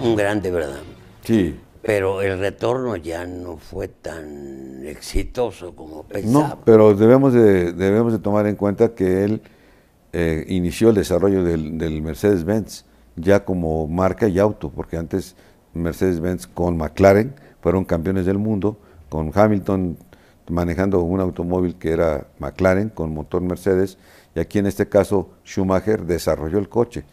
un grande, ¿verdad? Sí. Pero el retorno ya no fue tan exitoso como pensaba. No, pero debemos de, debemos de tomar en cuenta que él eh, inició el desarrollo del, del Mercedes-Benz ya como marca y auto, porque antes Mercedes-Benz con McLaren fueron campeones del mundo, con Hamilton manejando un automóvil que era McLaren con motor Mercedes, y aquí en este caso Schumacher desarrolló el coche,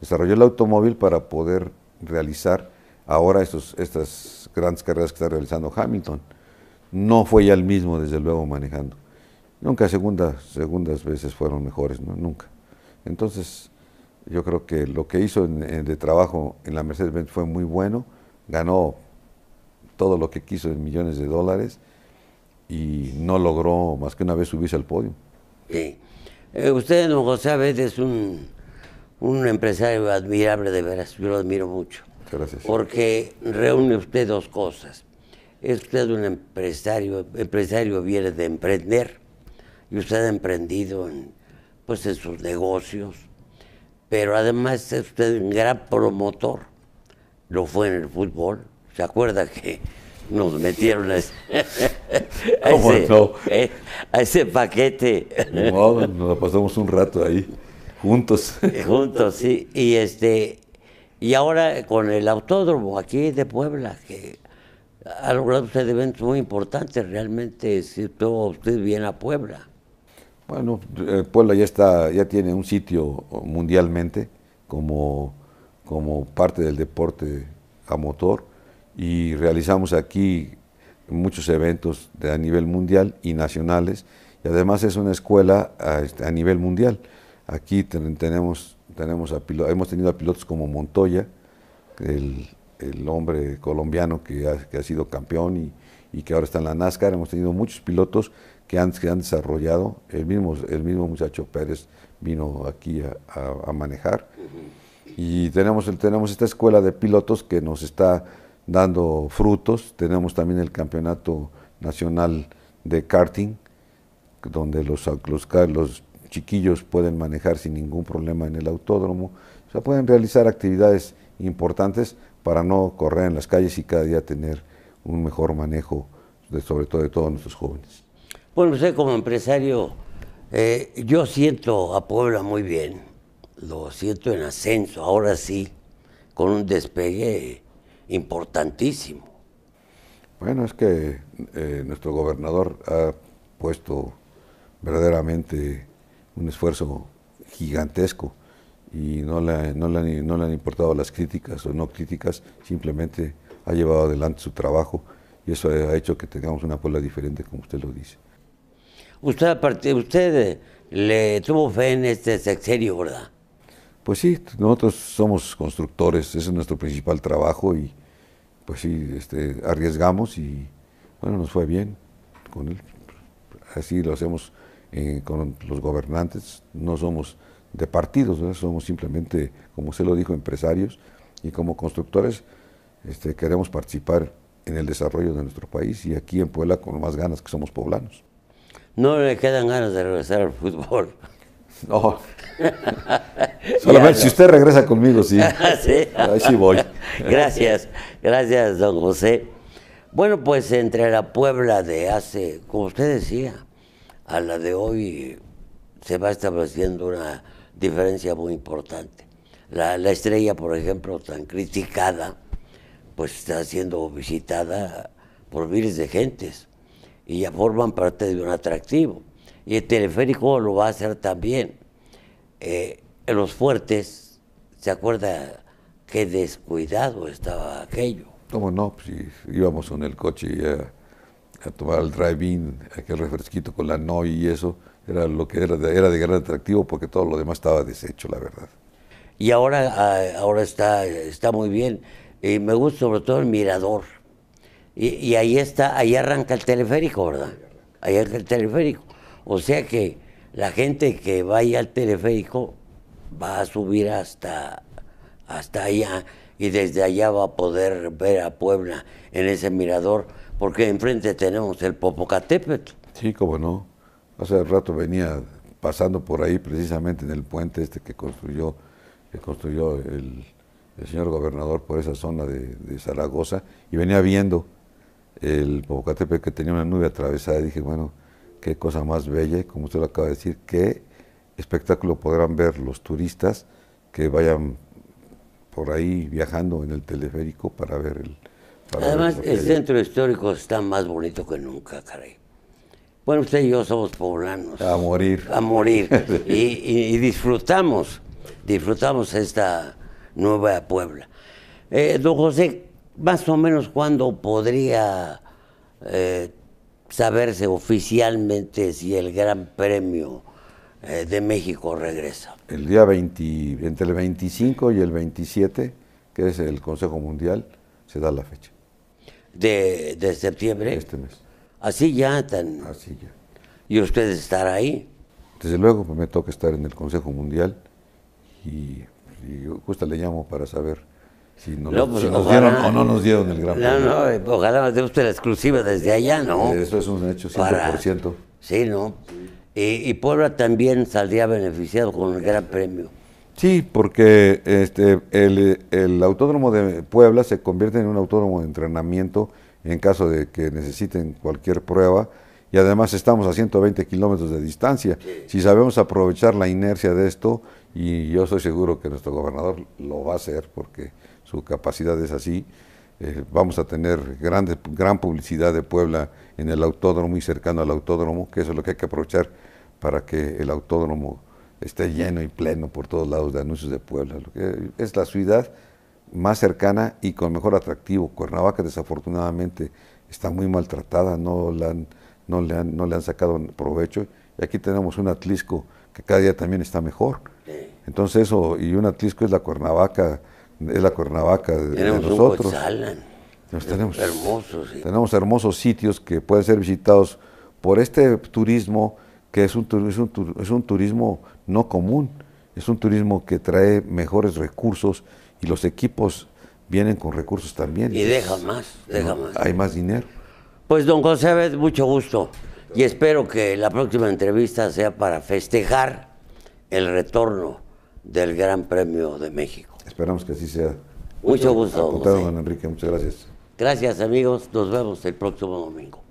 desarrolló el automóvil para poder realizar ahora estas grandes carreras que está realizando Hamilton. No fue ya el mismo, desde luego, manejando. Nunca segunda, segundas veces fueron mejores, nunca. Entonces, yo creo que lo que hizo en, de trabajo en la Mercedes-Benz fue muy bueno, ganó todo lo que quiso en millones de dólares y no logró más que una vez subirse al podio. Sí. Eh, usted, no José, a veces un un empresario admirable de veras, yo lo admiro mucho. Gracias. Porque reúne usted dos cosas. Es usted un empresario, empresario viene de emprender y usted ha emprendido en, pues en sus negocios, pero además es usted un gran promotor. Lo fue en el fútbol. ¿Se acuerda que nos metieron a ese, eh, paquete? No, nos pasamos un rato ahí. Juntos. Juntos, sí. Y este y ahora con el autódromo aquí de Puebla, que ha logrado usted eventos muy importantes, realmente si todo usted viene a Puebla. Bueno, eh, Puebla ya está, ya tiene un sitio mundialmente como, como parte del deporte a motor y realizamos aquí muchos eventos de, a nivel mundial y nacionales y además es una escuela a este, nivel mundial. Aquí tenemos, tenemos a pilotos, hemos tenido a pilotos como Montoya, el, el hombre colombiano que ha, que ha sido campeón y, y, que ahora está en la NASCAR. Hemos tenido muchos pilotos que han, han desarrollado. El mismo, el mismo muchacho Pérez vino aquí a, manejar. Y tenemos, tenemos esta escuela de pilotos que nos está dando frutos. Tenemos también el Campeonato Nacional de Karting, donde los, los, los chiquillos pueden manejar sin ningún problema en el autódromo, o sea, pueden realizar actividades importantes para no correr en las calles y cada día tener un mejor manejo, de, sobre todo de todos nuestros jóvenes. Bueno, usted como empresario, eh, yo siento a Puebla muy bien, lo siento en ascenso, ahora sí, con un despegue importantísimo. Bueno, es que eh, nuestro gobernador ha puesto verdaderamente un esfuerzo gigantesco y no le, no, le, no le han importado las críticas o no críticas, simplemente ha llevado adelante su trabajo y eso ha hecho que tengamos una Puebla diferente, como usted lo dice. Usted, usted eh, le tuvo fe en este sexenio, ¿verdad? Pues sí, nosotros somos constructores, ese es nuestro principal trabajo y pues sí, este, arriesgamos y bueno, nos fue bien con él. Así lo hacemos eh, con los gobernantes, no somos de partidos, somos simplemente, como usted lo dijo, empresarios y como constructores este, queremos participar en el desarrollo de nuestro país y aquí en Puebla con más ganas que somos poblanos. No le quedan ganas de regresar al fútbol. No. Solamente si usted regresa conmigo, sí. Ah, sí. Ahí sí voy. gracias, gracias, don José. Bueno, pues entre la Puebla de hace, como usted decía, a la de hoy se va estableciendo una diferencia muy importante. La, estrella, por ejemplo, tan criticada, pues está siendo visitada por miles de gentes y ya forman parte de un atractivo. Y el teleférico lo va a hacer también. en eh, los fuertes, ¿se acuerda qué descuidado estaba aquello? ¿Cómo no? Si pues íbamos en el coche y ya a tomar el drive-in, aquel refresquito con la NOI y eso, era lo que era de, era de gran atractivo porque todo lo demás estaba deshecho, la verdad. Y ahora, ah, ahora está, está muy bien. Y me gusta sobre todo el mirador. Y, ahí está, ahí arranca el teleférico, ¿verdad? Ahí arranca el teleférico. O sea que la gente que vaya al teleférico va a subir hasta, hasta allá y desde allá va a poder ver a Puebla en ese mirador porque enfrente tenemos el Popocatépetl. Sí, cómo no. Hace rato venía pasando por ahí precisamente en el puente este que construyó, que construyó el, señor gobernador por esa zona de, Zaragoza y venía viendo el Popocatépetl que tenía una nube atravesada y dije, bueno, qué cosa más bella y como usted lo acaba de decir, qué espectáculo podrán ver los turistas que vayan por ahí viajando en el teleférico para ver el, Además, el centro histórico está más bonito que nunca, caray. Bueno, usted y yo somos poblanos. A morir. A morir. y, disfrutamos, disfrutamos esta nueva Puebla. Eh, don José, más o menos cuándo podría eh, saberse oficialmente si el Gran Premio eh, de México regresa? El día 20, entre el 25 y el 27, que es el Consejo Mundial, se da la fecha de, de septiembre. Este mes. Así ya tan. Así ya. Y usted estará ahí. Desde luego pues, me toca estar en el Consejo Mundial y, y justo le llamo para saber si nos, pues, dieron o no nos dieron el gran premio. No, no, eh, ojalá nos usted la exclusiva desde allá, ¿no? Eh, eso es un hecho 100%. sí, ¿no? y Puebla también saldría beneficiado con el gran premio. Sí, porque este, el, autódromo de Puebla se convierte en un autódromo de entrenamiento en caso de que necesiten cualquier prueba y además estamos a 120 kilómetros de distancia. Si sabemos aprovechar la inercia de esto, y yo soy seguro que nuestro gobernador lo va a hacer porque su capacidad es así, eh, vamos a tener grande, gran publicidad de Puebla en el autódromo y cercano al autódromo, que eso es lo que hay que aprovechar para que el autódromo está lleno y pleno por todos lados de anuncios de Puebla. es la ciudad más cercana y con mejor atractivo. Cuernavaca desafortunadamente está muy maltratada, no, no, le, han, sacado provecho. Y aquí tenemos un Atlisco que cada día también está mejor. Entonces eso, y un Atlisco es la Cuernavaca, es la Cuernavaca de, nosotros. tenemos, hermosos, tenemos hermosos sitios que pueden ser visitados por este turismo que es un, turismo no común, es un turismo que trae mejores recursos y los equipos vienen con recursos también. Y deja más, deja más. Hay más dinero. Pues don José, mucho gusto y espero que la próxima entrevista sea para festejar el retorno del Gran Premio de México. Esperamos que así sea. Mucho gusto. don Enrique, muchas gracias. Gracias amigos, nos vemos el próximo domingo.